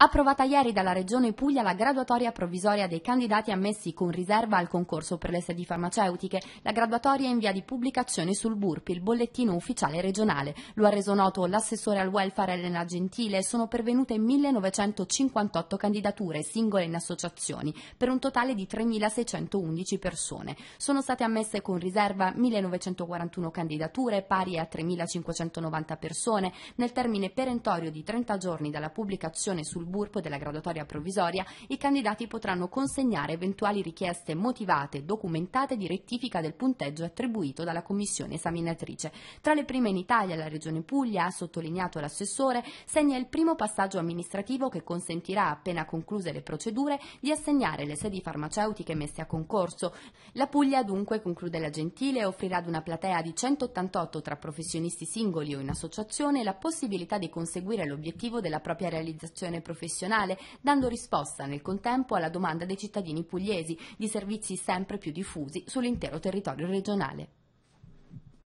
approvata ieri dalla Regione Puglia la graduatoria provvisoria dei candidati ammessi con riserva al concorso per le sedi farmaceutiche. La graduatoria è in via di pubblicazione sul Burpi, il bollettino ufficiale regionale. Lo ha reso noto l'assessore al welfare Elena Gentile. Sono pervenute 1958 candidature, singole in associazioni, per un totale di 3611 persone. Sono state ammesse con riserva 1941 candidature, pari a 3590 persone, nel termine perentorio di 30 giorni dalla pubblicazione sul Burpo della graduatoria provvisoria, i candidati potranno consegnare eventuali richieste motivate, documentate di rettifica del punteggio attribuito dalla commissione esaminatrice. Tra le prime in Italia la Regione Puglia, ha sottolineato l'assessore, segna il primo passaggio amministrativo che consentirà, appena concluse le procedure, di assegnare le sedi farmaceutiche messe a concorso. La Puglia dunque, conclude la Gentile, offrirà ad una platea di 188 tra professionisti singoli o in associazione la possibilità di conseguire l'obiettivo della propria realizzazione professionale professionale, dando risposta nel contempo alla domanda dei cittadini pugliesi di servizi sempre più diffusi sull'intero territorio regionale.